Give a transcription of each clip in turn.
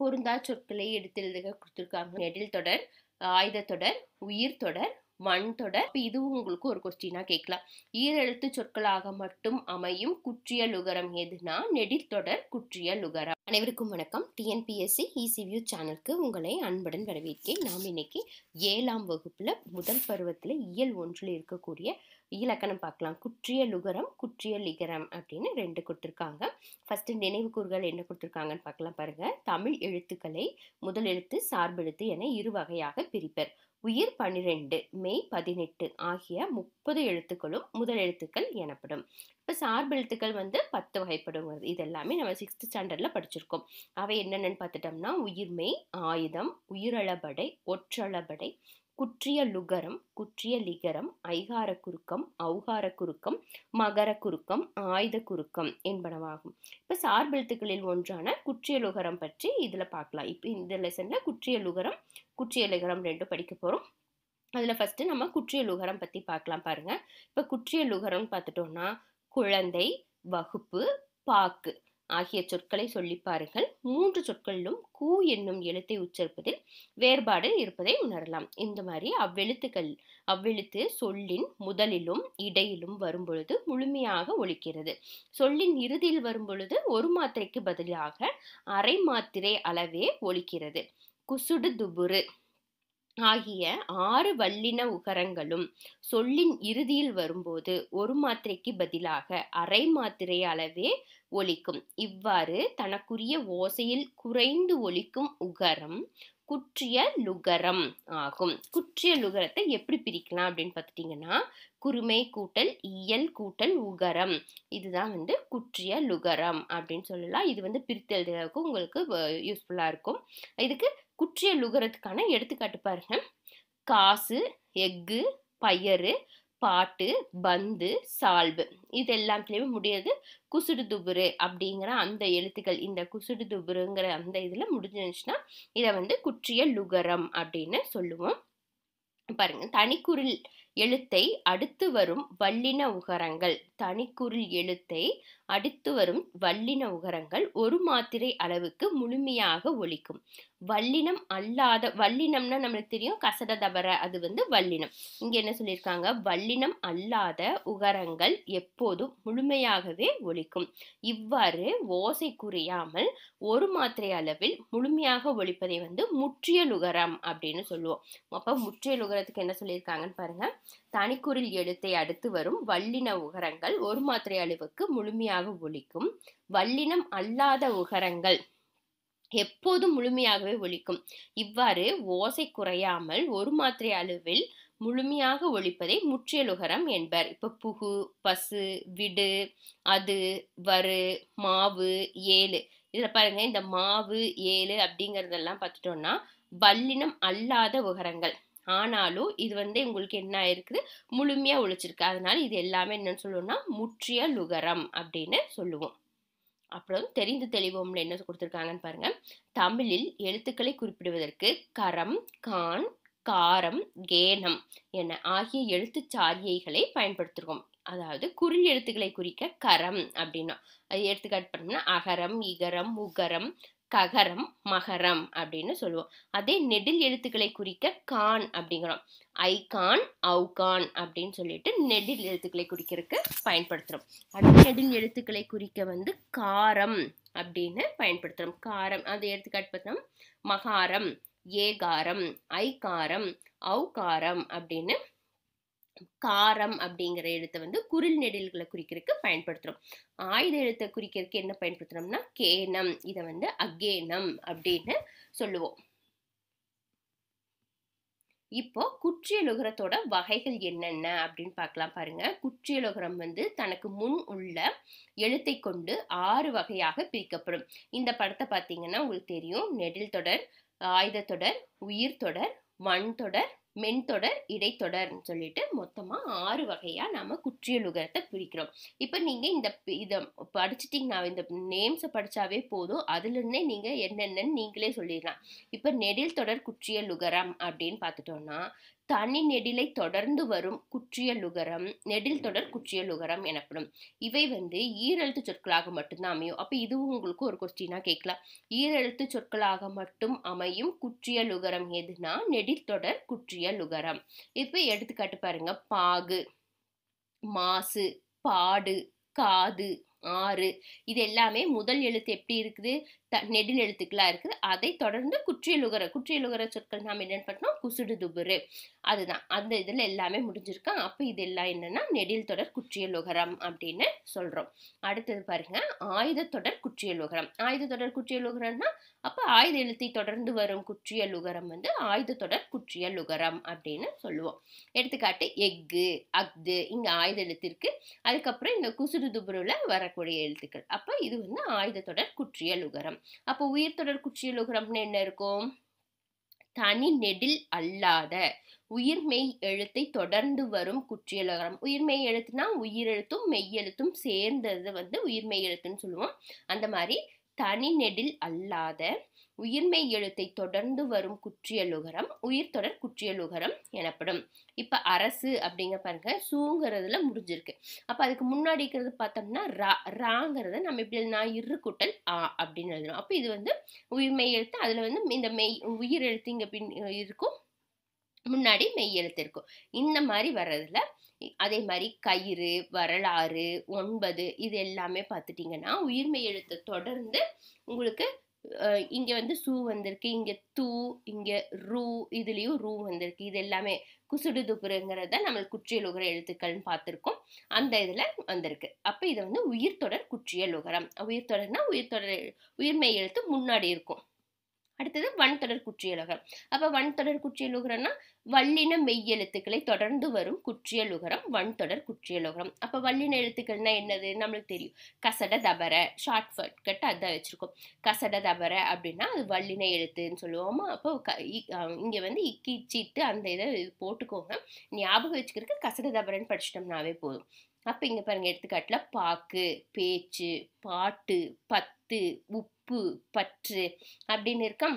பொருந்தா சொற்களை எடுத்து எழுதுக கொடுத்துருக்காங்க நெடில் தொடர் ஆயுத தொடர் உயிர் தொடர் மண் தொடர் இதுவும் உங்களுக்கு ஒரு கொஸ்டினாக கேட்கலாம் ஈரெழுத்து சொற்களாக மட்டும் அமையும் குற்றிய லுகரம் எதுனா நெடில் தொடர் குற்றிய லுகரம் அனைவருக்கும் வணக்கம் டிஎன்பிஎஸ்சி இசிவியூ சேனலுக்கு உங்களை அன்புடன் வரவேற்கேன் நாம் இன்னைக்கு ஏழாம் வகுப்பில் முதல் பருவத்தில் இயல் ஒன்றில் இருக்கக்கூடிய இலக்கணம் பார்க்கலாம் குற்றிய லுகரம் குற்றிய லிகரம் அப்படின்னு ரெண்டு கொடுத்துருக்காங்க ஃபஸ்ட்டு நினைவு கூறுகள் என்ன கொடுத்துருக்காங்கன்னு பார்க்கலாம் பாருங்கள் தமிழ் எழுத்துக்களை முதல் எழுத்து சார்பெழுத்து என இரு வகையாக பிரிப்பர் உயிர் பனிரெண்டு மெய் பதினெட்டு ஆகிய முப்பது எழுத்துக்களும் முதல் எழுத்துக்கள் எனப்படும் இப்போ சார்பெழுத்துக்கள் வந்து பத்து வகைப்படும் இது எல்லாமே நம்ம சிக்ஸ்த் ஸ்டாண்டர்டில் படிச்சிருக்கோம் அவை என்னென்னு பார்த்துட்டோம்னா உயிர்மெய் ஆயுதம் உயிரளபடை ஒற்றளபடை குற்றிய லுகரம் குற்றிய லிகரம் ஐகார குறுக்கம் ஔகார குறுக்கம் மகர குறுக்கம் ஆயுத குறுக்கம் என்பனவாகும் இப்போ சார்பெழுத்துக்களில் ஒன்றான குற்றிய லுகரம் பற்றி இதில் பார்க்கலாம் இப்போ இந்த லெசனில் குற்றிய லுகரம் குற்றிய லிகரம் ரெண்டும் படிக்க போகிறோம் அதில் ஃபஸ்ட்டு நம்ம குற்றிய லுகரம் பற்றி பார்க்கலாம் பாருங்கள் இப்போ குற்றிய லுகரம்னு பார்த்துட்டோம்னா குழந்தை வகுப்பு பாக்கு ஆகிய சொற்களை சொல்லி பாருங்கள் மூன்று சொற்களிலும் கூ என்னும் எழுத்தை உச்சரிப்பதில் வேறுபாடு இருப்பதை உணரலாம் இந்த மாதிரி அவ்வெழுத்துக்கள் அவ்வெழுத்து சொல்லின் முதலிலும் இடையிலும் வரும்பொழுது முழுமையாக ஒழிக்கிறது சொல்லின் இறுதியில் வரும்பொழுது ஒரு மாத்திரைக்கு பதிலாக அரை மாத்திரை அளவே ஒழிக்கிறது குசுடு துபுரு ஆகிய ஆறு வல்லின உகரங்களும் சொல்லின் இறுதியில் வரும்போது ஒரு மாத்திரைக்கு பதிலாக அரை மாத்திரை அளவே ஒலிக்கும் இவ்வாறு தனக்குரிய ஓசையில் குறைந்து ஒலிக்கும் உகரம் குற்றிய லுகரம் ஆகும் குற்றிய லுகரத்தை எப்படி பிரிக்கலாம் அப்படின்னு பார்த்துட்டிங்கன்னா குருமை கூட்டல் இயல் கூட்டல் உகரம் இதுதான் வந்து குற்றிய லுகரம் அப்படின்னு சொல்லலாம் இது வந்து பிரித்தெழுதுறதுக்கு உங்களுக்கு யூஸ்ஃபுல்லாக இருக்கும் இதுக்கு குற்றியல் லுகரத்துக்கான எடுத்துக்காட்டு பாருங்க காசு எஃகு பயறு பாட்டு பந்து சால்வு இது எல்லாத்துலேயுமே முடியாது குசுடு துபுரு அப்படிங்கிற அந்த எழுத்துக்கள் இந்த குசுடு துபுருங்கிற அந்த இதில் முடிஞ்சிருந்துச்சுன்னா இதை வந்து குற்றிய லுகரம் அப்படின்னு சொல்லுவோம் பாருங்க தனிக்குறில் எழுத்தை அடுத்து வரும் வல்லின உகரங்கள் தனிக்குறில் எழுத்தை அடித்து வரும் வல்லின உகரங்கள் ஒரு மாத்திரை அளவுக்கு முழுமையாக ஒழிக்கும் வல்லினம் அல்லாத வல்லினம்னா நம்மளுக்கு தெரியும் கசட தவற அது வந்து வல்லினம் இங்கே என்ன சொல்லியிருக்காங்க வல்லினம் அல்லாத உகரங்கள் எப்போதும் முழுமையாகவே ஒழிக்கும் இவ்வாறு ஓசை குறையாமல் ஒரு மாத்திரை அளவில் முழுமையாக ஒழிப்பதை வந்து முற்றியலுகரம் அப்படின்னு சொல்லுவோம் அப்போ நுகரத்துக்கு என்ன சொல்லியிருக்காங்கன்னு பாருங்கள் தனிக்குறில் எழுத்தை அடுத்து வரும் வல்லின உகரங்கள் ஒரு மாத்திரை அளவுக்கு முழுமையாக ஒழிக்கும் வல்லினம் அல்லாத உகரங்கள் எப்போதும் முழுமையாகவே ஒழிக்கும் இவ்வாறு ஓசை குறையாமல் ஒரு மாத்திரை அளவில் முழுமையாக ஒழிப்பதை முற்றியலுகரம் என்பர் இப்போ புகு பசு விடு அது வறு மாவு ஏழு இதில் பாருங்க இந்த மாவு ஏழு அப்படிங்கிறதெல்லாம் பார்த்துட்டோம்னா வல்லினம் அல்லாத உகரங்கள் ஆனாலும் இது வந்து உங்களுக்கு என்ன ஆயிருக்குது முழுமையாக ஒழிச்சிருக்கு அதனால் இது எல்லாமே என்னன்னு சொல்லுவோம்னா முற்றிய லுகரம் அப்படின்னு சொல்லுவோம் அப்புறம் தெரிந்து தெளிவோம்ல என்ன கொடுத்துருக்காங்கன்னு பாருங்க தமிழில் எழுத்துக்களை குறிப்பிடுவதற்கு கரம் கான் காரம் கேனம் என ஆகிய எழுத்து சாரியைகளை பயன்படுத்துகிறோம் அதாவது குறில் எழுத்துக்களை குறிக்க கரம் அப்படின்னா அது எடுத்துக்காட்டு பண்ணோம்னா அகரம் இகரம் உகரம் ககரம் மகரம் அப்படின்னு சொல்லுவோம் அதே நெடில் எழுத்துக்களை குறிக்க கான் அப்படிங்கிறோம் ஐ அவு அவுகான் அப்படின்னு சொல்லிட்டு நெடில் எழுத்துக்களை குறிக்கிறதுக்கு பயன்படுத்துகிறோம் அடுத்த நெடில் எழுத்துக்களை குறிக்க வந்து காரம் அப்படின்னு பயன்படுத்துகிறோம் காரம் அது எடுத்துக்காட்டு பார்த்தோம் மகாரம் ஏகாரம் ஐகாரம் அவுகாரம் அப்படின்னு காரம் அப்படிங்கிற எழுத்தை வந்து குரில் நெடில்களை குறிக்கிறதுக்கு பயன்படுத்துகிறோம் ஆயுத எழுத்தை குறிக்கிறதுக்கு என்ன பயன்படுத்துகிறோம்னா கேனம் இதை வந்து அகேனம் அப்படின்னு சொல்லுவோம் இப்போ குற்றியலுகரத்தோட வகைகள் என்னென்ன அப்படின்னு பார்க்கலாம் பாருங்க குற்றியலுகரம் வந்து தனக்கு முன் உள்ள எழுத்தை கொண்டு ஆறு வகையாக பிரிக்கப்படும் இந்த படத்தை பார்த்தீங்கன்னா உங்களுக்கு தெரியும் நெடில் தொடர் ஆயுத தொடர் உயிர் தொடர் மண் தொடர் மென்தொடர் இடைத்தொடர்னு சொல்லிட்டு மொத்தமாக ஆறு வகையாக நாம் குற்றியலுகரத்தை பிரிக்கிறோம் இப்போ நீங்கள் இந்த இதை படிச்சிட்டிங்கன்னா இந்த நேம்ஸை படித்தாவே போதும் அதுலேருந்தே நீங்கள் என்னென்னு நீங்களே சொல்லிடலாம் இப்போ நெடில் தொடர் குற்றியலுகரம் அப்படின்னு பார்த்துட்டோம்னா தனி நெடிலை தொடர்ந்து வரும் குற்றியலுகரம் நெடில் தொடர் குற்றியலுகரம் எனப்படும் இவை வந்து ஈரெழுத்து சொற்களாக மட்டும்தான் அமையும் அப்போ இதுவும் உங்களுக்கு ஒரு கொஸ்டினாக கேட்கலாம் ஈரெழுத்து சொற்களாக மட்டும் அமையும் குற்றியலுகரம் எதுனா நெடில் தொடர் குற்றியலுகரம் இப்போ எடுத்துக்காட்டு பாருங்க பாகு மாசு பாடு காது ஆறு இது எல்லாமே முதல் எழுத்து எப்படி இருக்குது த நெடில் எழுத்துக்களாக இருக்குது அதை தொடர்ந்து குற்றியலுகர குற்றியலுகர சொற்கள் நாம் என்னென்னு பண்ணோம் குசுடுதுபுரு அதுதான் அந்த இதில் எல்லாமே முடிஞ்சிருக்கோம் அப்போ இது எல்லாம் என்னென்னா நெடில் தொடர் குற்றியலுகரம் அப்படின்னு சொல்கிறோம் அடுத்தது பாருங்கள் ஆயுத தொடர் குற்றியலுகரம் ஆயுத தொடர் குற்றியலுகரம்னா அப்போ ஆயுத எழுத்தை தொடர்ந்து வரும் குற்றியல் உகரம் வந்து ஆயுத தொடர் குற்றியல் உகரம் அப்படின்னு சொல்லுவோம் எடுத்துக்காட்டு எஃகு அஃது இங்கே ஆயுத எழுத்திற்கு அதுக்கப்புறம் இந்த குசுறு வரக்கூடிய எழுத்துக்கள் அப்போ இது வந்து ஆயுத தொடர் குற்றியல் உகரம் அப்போ உயிர் தொடர் குற்றியல் உகரம்னு என்ன இருக்கும் தனி நெடில் அல்லாத உயிர்மெய் எழுத்தை தொடர்ந்து வரும் குற்றியலகரம் உயிர்மெய் எழுத்துனா உயிரெழுத்தும் மெய் எழுத்தும் சேர்ந்தது வந்து உயிர்மெய் எழுத்துன்னு சொல்லுவோம் அந்த மாதிரி தனி நெடில் அல்லாத உயிர்மை எழுத்தை தொடர்ந்து வரும் குற்றியலுகரம் தொடர் குற்றியலுகரம் எனப்படும் இப்போ அரசு அப்படிங்க பாருங்க சூங்கிறதுல முடிஞ்சிருக்கு அப்போ அதுக்கு முன்னாடி இருக்கிறது பார்த்தோம்னா ரா ராங்கிறத நம்ம இப்படி நான் இருக்குட்டல் ஆ அப்படின்னு எழுதணும் அப்போ இது வந்து உயிர்மை எழுத்து அதில் வந்து இந்த மெய் உயிர் எழுத்து இங்கே பின் இருக்கும் முன்னாடி மெய் எழுத்து இருக்கும் இந்த மாதிரி வர்றதுல அதே மாதிரி கயிறு வரலாறு ஒன்பது இது எல்லாமே பார்த்துட்டிங்கன்னா உயிர்மை எழுத்து தொடர்ந்து உங்களுக்கு இங்கே வந்து சூ வந்திருக்கு இங்கே தூ இங்கே ரூ இதுலேயும் ரூ வந்திருக்கு இது எல்லாமே குசுடுதுபுருங்கிறத நம்மளுக்கு குற்றியல் குற்றியலுகர எழுத்துக்கள்னு பார்த்துருக்கோம் அந்த இதில் வந்திருக்கு அப்போ இது வந்து உயிர் தொடர் குற்றியலுகரம் உயிர் தொடர்னா உயிர் தொடர் உயிர்மை எழுத்து முன்னாடி இருக்கும் அடுத்தது வன்தொடர் குற்றியலுகரம் அப்போ வன்தொடர் குற்றியலுகரம்னா வல்லின மெய்யெழுத்துக்களை தொடர்ந்து வரும் குற்றியலுகரம் வன்தொடர் குற்றியலுகரம் அப்போ வல்லின எழுத்துக்கள்னா என்னது நம்மளுக்கு தெரியும் கசட தபர ஷார்ட் ஃபர்ட் அதான் வச்சுருக்கோம் கசட தபர அப்படின்னா அது வல்லின எழுத்துன்னு சொல்லுவோமா அப்போ க இங்கே வந்து இக்கி சீட்டு அந்த இதை போட்டுக்கோங்க ஞாபகம் வச்சுக்கிறதுக்கு கசட தபரன்னு படிச்சிட்டோம்னாவே போதும் அப்போ இங்கே பாருங்கள் எடுத்துக்காட்டில் பாக்கு பேச்சு பாட்டு பத்து உப்பு உப்பு பற்று அப்படின்னு இருக்கோம்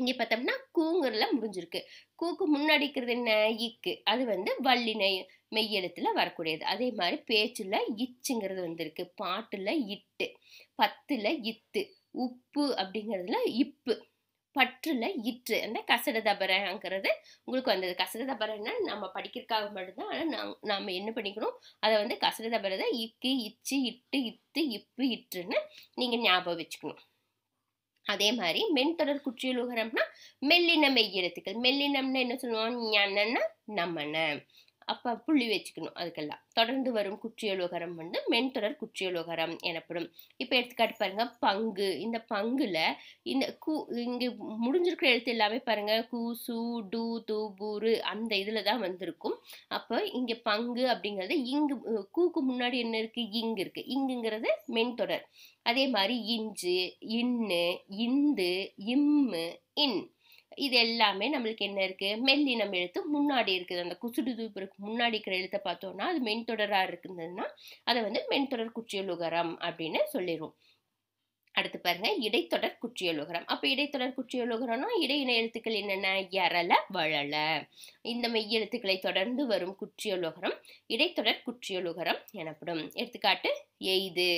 இங்கே பார்த்தோம்னா கூங்குறதுல முடிஞ்சிருக்கு கூக்கு முன்னாடி இருக்கிறது என்ன இக்கு அது வந்து வள்ளினை மெய்யெழுத்தில் வரக்கூடியது அதே மாதிரி பேச்சில் இச்சுங்கிறது வந்திருக்கு பாட்டில் இட்டு பத்தில் இத்து உப்பு அப்படிங்கிறதுல இப்பு பற்றுல இற்று அந்த கசட தபரங்கிறது உங்களுக்கு வந்தது கசட தபரன்னா நம்ம படிக்கிறதுக்காக மட்டும்தான் ஆனால் நாம் நாம் என்ன பண்ணிக்கணும் அதை வந்து கசட தபரதை இக்கு இச்சு இட்டு இத்து இப்பு இற்றுன்னு நீங்கள் ஞாபகம் வச்சுக்கணும் அதே மாதிரி மென்தொடர் உகரம்னா மெல்லினம் மெய்யெழுத்துக்கள் மெல்லினம்னா என்ன சொல்லுவோம் ஞானன்னா நமன அப்போ புள்ளி வச்சுக்கணும் அதுக்கெல்லாம் தொடர்ந்து வரும் குற்றியலோகரம் வந்து மென்தொடர் குற்றியலோகரம் எனப்படும் இப்போ எடுத்துக்காட்டு பாருங்கள் பங்கு இந்த பங்குல இந்த கு இங்கே முடிஞ்சிருக்கிற எழுத்து எல்லாமே பாருங்கள் கு சு டு து அந்த இதில் தான் வந்திருக்கும் அப்போ இங்கே பங்கு அப்படிங்கிறது இங்கு கூக்கு முன்னாடி என்ன இருக்குது இங்கு இருக்குது இங்குங்கிறது மென்தொடர் அதே மாதிரி இஞ்சு இன்னு இந்து இம்மு இன் இது எல்லாமே நம்மளுக்கு என்ன இருக்கு மெல்லினம் எழுத்து முன்னாடி இருக்குது அந்த குசுடு தூப்பருக்கு முன்னாடி இருக்கிற எழுத்தை பார்த்தோம்னா அது மென்தொடராக இருக்குதுன்னா அதை வந்து மென்தொடர் குற்றியலுகரம் அப்படின்னு சொல்லிடுவோம் அடுத்து பாருங்க இடைத்தொடர் குற்றியலுகரம் அப்போ இடைத்தொடர் குற்றியலுகரம்னா இடையின எழுத்துக்கள் என்னென்ன இறல வழல இந்த மெய் எழுத்துக்களை தொடர்ந்து வரும் குற்றியலுகரம் இடைத்தொடர் குற்றியலுகரம் எனப்படும் எடுத்துக்காட்டு எய்து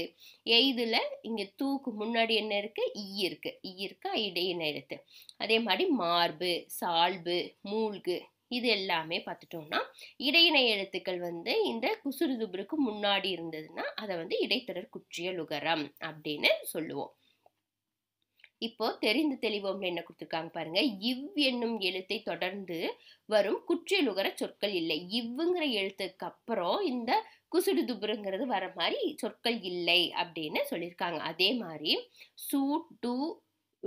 எய்துல இங்க தூக்கு முன்னாடி என்ன இருக்கு ஈ இருக்கு ஈ இருக்கா இடையின எழுத்து அதே மாதிரி மார்பு சால்பு மூழ்கு இது எல்லாமே பார்த்துட்டோம்னா இடையினை எழுத்துக்கள் வந்து இந்த குசுறுதுபுருக்கு முன்னாடி இருந்ததுன்னா அதை வந்து இடைத்தொடர் குற்றிய லுகரம் அப்படின்னு சொல்லுவோம் இப்போ தெரிந்து தெளிவோம்ல என்ன கொடுத்துருக்காங்க பாருங்க இவ் என்னும் எழுத்தை தொடர்ந்து வரும் குற்றியலுகர சொற்கள் இல்லை இவ்வுங்கிற எழுத்துக்கு அப்புறம் இந்த குசுடுதுபுருங்கிறது வர மாதிரி சொற்கள் இல்லை அப்படின்னு சொல்லியிருக்காங்க அதே மாதிரி சூ டூ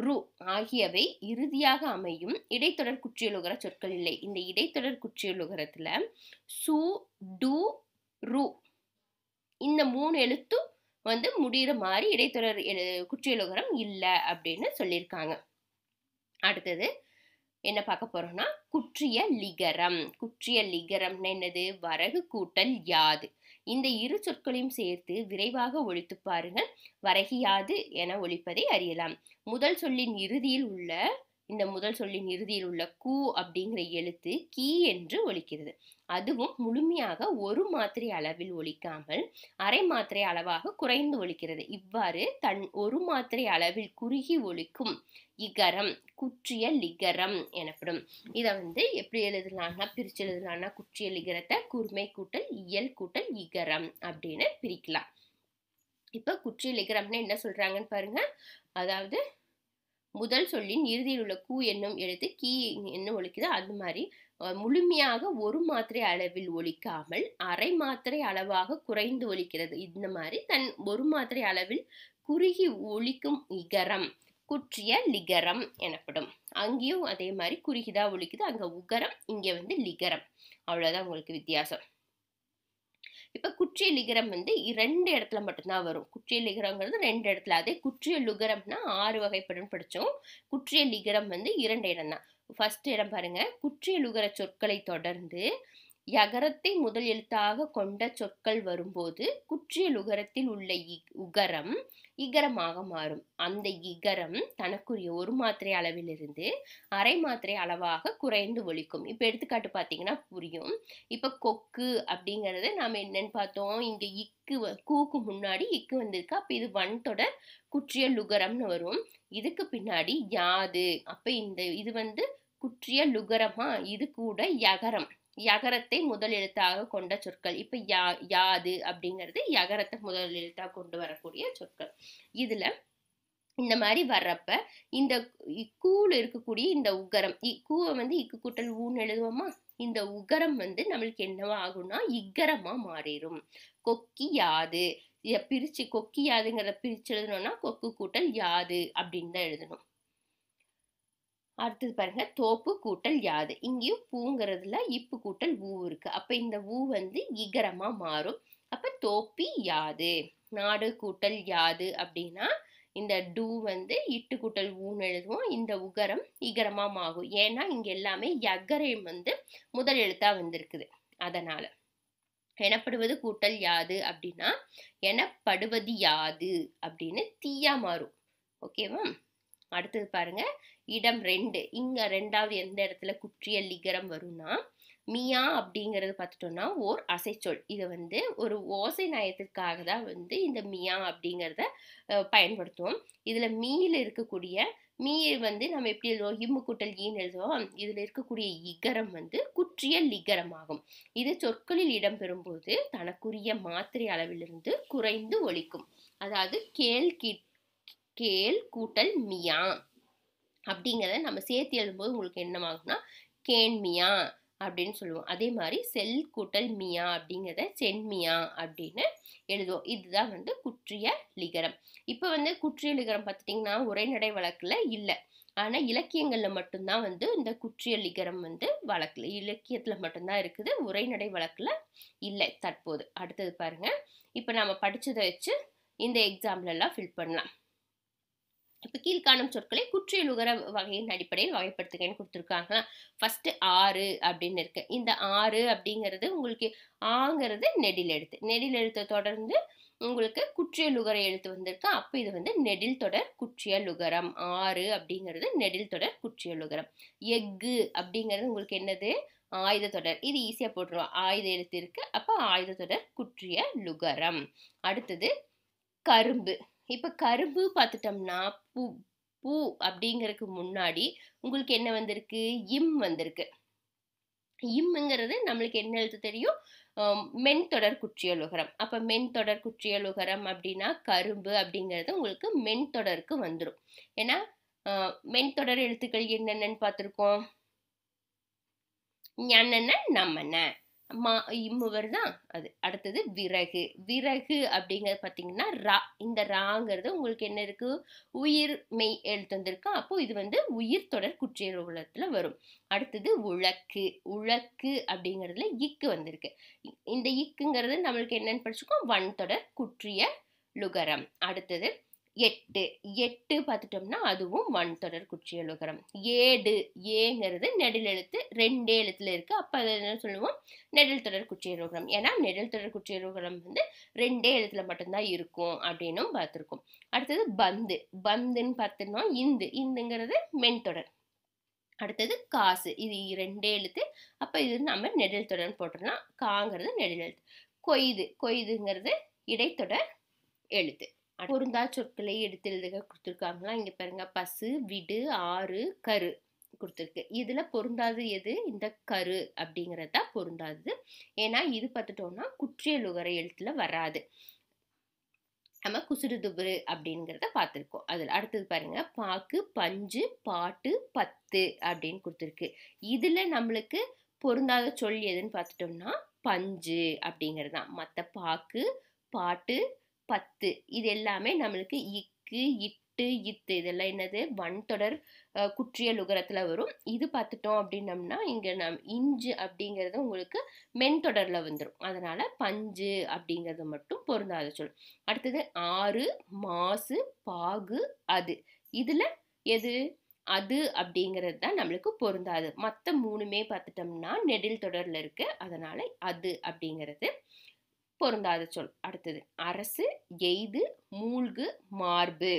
ரு ஆகியவை இறுதியாக அமையும் இடைத்தொடர் குற்றியலுகர சொற்கள் இல்லை இந்த இடைத்தொடர் குற்றியலுகரத்தில் சு டு ரு இந்த மூணு எழுத்தும் வந்து முடிகிற மாதிரி இடைத்தொடர் குற்றியலுகரம் இல்லை அப்படின்னு சொல்லியிருக்காங்க அடுத்தது என்ன பார்க்க போகிறோம்னா குற்றிய லிகரம் குற்றிய லிகரம்னா என்னது வரகு கூட்டல் யாது இந்த இரு சொற்களையும் சேர்த்து விரைவாக ஒழித்து பாருங்கள் வரகியாது என ஒழிப்பதை அறியலாம் முதல் சொல்லின் இறுதியில் உள்ள இந்த முதல் சொல்லின் இறுதியில் உள்ள கூ அப்படிங்கிற எழுத்து கீ என்று ஒலிக்கிறது அதுவும் முழுமையாக ஒரு மாத்திரை அளவில் ஒலிக்காமல் அரை மாத்திரை அளவாக குறைந்து ஒலிக்கிறது இவ்வாறு தன் ஒரு மாத்திரை அளவில் குறுகி ஒலிக்கும் இகரம் குற்றிய லிகரம் எனப்படும் இதை வந்து எப்படி எழுதலாம்னா பிரிச்சு எழுதலாம்னா குற்றிய லிகரத்தை குர்மை கூட்டல் இயல் கூட்டல் இகரம் அப்படின்னு பிரிக்கலாம் இப்போ குற்றிய லிகரம்னு என்ன சொல்றாங்கன்னு பாருங்க அதாவது முதல் சொல்லின் இறுதியில் உள்ள கூ என்னும் எழுத்து கீ என்ன ஒழிக்குது அது மாதிரி முழுமையாக ஒரு மாத்திரை அளவில் ஒழிக்காமல் அரை மாத்திரை அளவாக குறைந்து ஒழிக்கிறது இந்த மாதிரி தன் ஒரு மாத்திரை அளவில் குறுகி ஒழிக்கும் இகரம் குற்றிய லிகரம் எனப்படும் அங்கேயும் அதே மாதிரி குறுகிதா ஒழிக்குது அங்கே உகரம் இங்கே வந்து லிகரம் அவ்வளோதான் உங்களுக்கு வித்தியாசம் இப்போ குற்றிய லிகரம் வந்து ரெண்டு இடத்துல மட்டும்தான் வரும் குற்றிய லிகரங்கிறது ரெண்டு இடத்துல அதே குற்றிய லுகரம்னா ஆறு வகைப்படும் படித்தோம் குற்றிய லிகரம் வந்து இரண்டு இடம் தான் ஃபஸ்ட் இடம் பாருங்க குற்றிய லுகர சொற்களை தொடர்ந்து யகரத்தை முதல் எழுத்தாக கொண்ட சொற்கள் வரும்போது குற்றியல் உகரத்தில் உள்ள உகரம் இகரமாக மாறும் அந்த இகரம் தனக்குரிய ஒரு மாத்திரை அளவிலிருந்து அரை மாத்திரை அளவாக குறைந்து ஒழிக்கும் இப்போ எடுத்துக்காட்டு பார்த்தீங்கன்னா புரியும் இப்போ கொக்கு அப்படிங்கிறத நாம் என்னன்னு பார்த்தோம் இங்கே இக்கு கூக்கு முன்னாடி இக்கு வந்திருக்கு அப்போ இது வன்தொடர் குற்றியல் லுகரம்னு வரும் இதுக்கு பின்னாடி யாது அப்போ இந்த இது வந்து குற்றிய லுகரமா இது கூட யகரம் யகரத்தை முதல் எழுத்தாக கொண்ட சொற்கள் இப்போ யா யாது அப்படிங்கிறது யகரத்தை முதல் எழுத்தாக கொண்டு வரக்கூடிய சொற்கள் இதில் இந்த மாதிரி வர்றப்ப இந்த கூழ் இருக்கக்கூடிய இந்த உகரம் கூவை வந்து இக்கு கூட்டல் ஊன்னு எழுதுவோமா இந்த உகரம் வந்து நம்மளுக்கு என்னவா ஆகும்னா இக்கரமா மாறிடும் கொக்கி யாது இதை பிரித்து கொக்கி யாதுங்கிறத பிரித்து எழுதணும்னா கொக்கு கூட்டல் யாது அப்படின்னு தான் எழுதணும் அடுத்தது பாருங்க தோப்பு கூட்டல் யாது இங்கேயும் பூங்கிறதுல இப்பு கூட்டல் ஊ இருக்கு அப்போ இந்த ஊ வந்து இகரமா மாறும் அப்போ தோப்பி யாது நாடு கூட்டல் யாது அப்படின்னா இந்த டூ வந்து இட்டு கூட்டல் ஊன்னு எழுதுவோம் இந்த உகரம் இகரமாக ஆகும் ஏன்னா இங்க எல்லாமே யகரம் வந்து முதல் எழுத்தா வந்திருக்குது அதனால எனப்படுவது கூட்டல் யாது அப்படின்னா எனப்படுவது யாது அப்படின்னு தீயா மாறும் ஓகேவா அடுத்தது பாருங்க இடம் ரெண்டு இங்கே ரெண்டாவது எந்த இடத்துல குற்றிய லிகரம் வரும்னா மியா அப்படிங்கிறது பார்த்துட்டோம்னா ஓர் அசைச்சொல் இது வந்து ஒரு ஓசை நயத்திற்காக தான் வந்து இந்த மியா அப்படிங்கிறத பயன்படுத்துவோம் இதில் மீயில் இருக்கக்கூடிய மீயை வந்து நம்ம எப்படி எழுதுவோம் இம்மு கூட்டல் ஈன்னு எழுதுவோம் இதில் இருக்கக்கூடிய இகரம் வந்து குற்றிய லிகரமாகும் இது சொற்களில் இடம்பெறும்போது தனக்குரிய மாத்திரை அளவிலிருந்து குறைந்து ஒழிக்கும் அதாவது கேள் கி கேள் கூட்டல் மியா அப்படிங்கிறத நம்ம சேர்த்து எழுதும்போது உங்களுக்கு என்னமாகும்னா கேன்மியா அப்படின்னு சொல்லுவோம் அதே மாதிரி செல் கூட்டல் மியா அப்படிங்கிறத சென்மியா அப்படின்னு எழுதுவோம் இதுதான் வந்து குற்றிய லிகரம் இப்போ வந்து குற்றிய லிகரம் பார்த்துட்டிங்கன்னா உரைநடை வழக்கில் இல்லை ஆனால் இலக்கியங்களில் மட்டும்தான் வந்து இந்த குற்றிய லிகரம் வந்து வழக்கில் இலக்கியத்தில் மட்டும்தான் இருக்குது உரைநடை வழக்கில் இல்லை தற்போது அடுத்தது பாருங்கள் இப்போ நம்ம படித்ததை வச்சு இந்த எக்ஸாம்லலாம் ஃபில் பண்ணலாம் இப்போ கீழ்காணும் சொற்களை உகர வகையின் அடிப்படையில் வகைப்படுத்துகிறேன் கொடுத்துருக்காங்க ஃபஸ்ட்டு ஆறு அப்படின்னு இருக்கு இந்த ஆறு அப்படிங்கிறது உங்களுக்கு ஆங்கிறது நெடில் எழுத்து நெடில் எழுத்தை தொடர்ந்து உங்களுக்கு குற்றியலுகர எழுத்து வந்திருக்கு அப்போ இது வந்து நெடில் தொடர் உகரம் ஆறு அப்படிங்கிறது நெடில் தொடர் குற்றியலுகரம் எஃகு அப்படிங்கிறது உங்களுக்கு என்னது ஆயுத தொடர் இது ஈஸியாக போட்டுருவோம் ஆயுத எழுத்து இருக்கு அப்போ ஆயுத தொடர் குற்றிய லுகரம் அடுத்தது கரும்பு இப்போ கரும்பு பார்த்துட்டோம்னா பூ பூ அப்படிங்கிறதுக்கு முன்னாடி உங்களுக்கு என்ன வந்திருக்கு இம் வந்திருக்கு இம்ங்கிறது நம்மளுக்கு என்ன எழுத்து தெரியும் மென் தொடர் குற்றியலுகரம் அப்போ மென் தொடர் குற்றியலுகரம் அப்படின்னா கரும்பு அப்படிங்கிறது உங்களுக்கு மென் தொடருக்கு வந்துடும் ஏன்னா மென் தொடர் எழுத்துக்கள் என்னென்னு பார்த்துருக்கோம் ஞானன்ன நம்மன்ன மா இம்முவர் தான் அது அடுத்தது விறகு விறகு அப்படிங்கிறது பார்த்தீங்கன்னா ரா இந்த ராங்கிறது உங்களுக்கு என்ன இருக்குது உயிர் மெய் எழுத்து வந்திருக்கா அப்போது இது வந்து உயிர் தொடர் குற்றியலுவலத்தில் வரும் அடுத்தது உழக்கு உழக்கு அப்படிங்கிறதுல இக்கு வந்திருக்கு இந்த இக்குங்கிறது நம்மளுக்கு என்னென்னு படிச்சுக்கோ வன் தொடர் குற்றிய லுகரம் அடுத்தது எட்டு எட்டு பார்த்துட்டோம்னா அதுவும் வன் தொடர் குற்றியலுகரம் ஏடு ஏங்கிறது நெடில் எழுத்து ரெண்டே எழுத்துல இருக்கு அப்போ அதை என்ன சொல்லுவோம் நெடில் தொடர் குற்றியலுகரம் ஏன்னா நெடில் தொடர் குற்றியலுகரம் வந்து ரெண்டே எழுத்துல மட்டும்தான் இருக்கும் அப்படின்னும் பார்த்துருக்கோம் அடுத்தது பந்து பந்துன்னு பார்த்தோம்னா இந்து இந்துங்கிறது மென்தொடர் அடுத்தது காசு இது ரெண்டே எழுத்து அப்போ இது நம்ம நெடில் தொடர்னு போட்டோம்னா காங்கிறது நெடில் எழுத்து கொய்து கொய்துங்கிறது இடைத்தொடர் எழுத்து பொருந்தா சொற்களை எடுத்து எழுதுக கொடுத்துருக்காங்களா இங்கே பாருங்க பசு விடு ஆறு கரு கொடுத்துருக்கு இதில் பொருந்தாது எது இந்த கரு அப்படிங்கிறது தான் பொருந்தாது ஏன்னா இது பார்த்துட்டோம்னா குற்றியலுகர எழுத்தில் வராது நம்ம குசுறுதுபுரு அப்படிங்கிறத பார்த்துருக்கோம் அதில் அடுத்தது பாருங்க பாக்கு பஞ்சு பாட்டு பத்து அப்படின்னு கொடுத்துருக்கு இதில் நம்மளுக்கு பொருந்தாத சொல் எதுன்னு பார்த்துட்டோம்னா பஞ்சு அப்படிங்கிறது தான் மற்ற பாக்கு பாட்டு பத்து இது எல்லாமே நம்மளுக்கு இக்கு இட்டு இத்து இதெல்லாம் என்னது வன்தொடர் குற்றியல் உகரத்தில் வரும் இது பார்த்துட்டோம் அப்படின்னம்னா இங்கே நம் இஞ்சு அப்படிங்கிறது உங்களுக்கு மென் தொடரில் வந்துடும் அதனால் பஞ்சு அப்படிங்கிறது மட்டும் பொருந்தாத சொல் அடுத்தது ஆறு மாசு பாகு அது இதில் எது அது அப்படிங்கிறது தான் நம்மளுக்கு பொருந்தாது மற்ற மூணுமே பார்த்துட்டோம்னா நெடில் தொடரில் இருக்குது அதனால் அது அப்படிங்கிறது பொருந்தாத சொல் அடுத்தது அரசு எய்து மூழ்கு மார்பு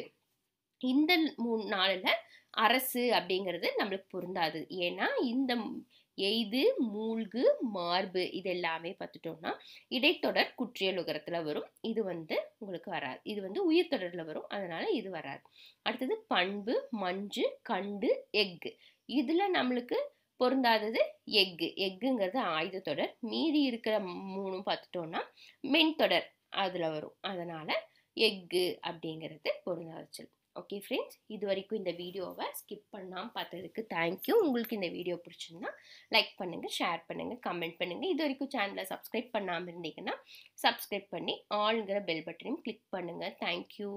இந்த மூணு நாளில் அரசு அப்படிங்கிறது நம்மளுக்கு பொருந்தாது ஏன்னா இந்த எய்து மூழ்கு மார்பு இது எல்லாமே பார்த்துட்டோம்னா இடைத்தொடர் குற்றியல் உகரத்தில் வரும் இது வந்து உங்களுக்கு வராது இது வந்து உயிர் தொடரில் வரும் அதனால் இது வராது அடுத்தது பண்பு மஞ்சு கண்டு எஃகு இதில் நம்மளுக்கு பொருந்தாதது எக்கு எக்குங்கிறது ஆயுத தொடர் மீதி இருக்கிற மூணும் பார்த்துட்டோம்னா மென் தொடர் அதில் வரும் அதனால் எக்கு அப்படிங்கிறது பொருந்தாத சொல் ஓகே ஃப்ரெண்ட்ஸ் இது வரைக்கும் இந்த வீடியோவை ஸ்கிப் பண்ணாமல் பார்த்ததுக்கு தேங்க்யூ உங்களுக்கு இந்த வீடியோ பிடிச்சிருந்தா லைக் பண்ணுங்கள் ஷேர் பண்ணுங்கள் கமெண்ட் பண்ணுங்கள் இது வரைக்கும் சேனலை சப்ஸ்கிரைப் பண்ணாமல் இருந்தீங்கன்னா சப்ஸ்கிரைப் பண்ணி ஆளுங்கிற பெல் பட்டனையும் கிளிக் பண்ணுங்கள் தேங்க்யூ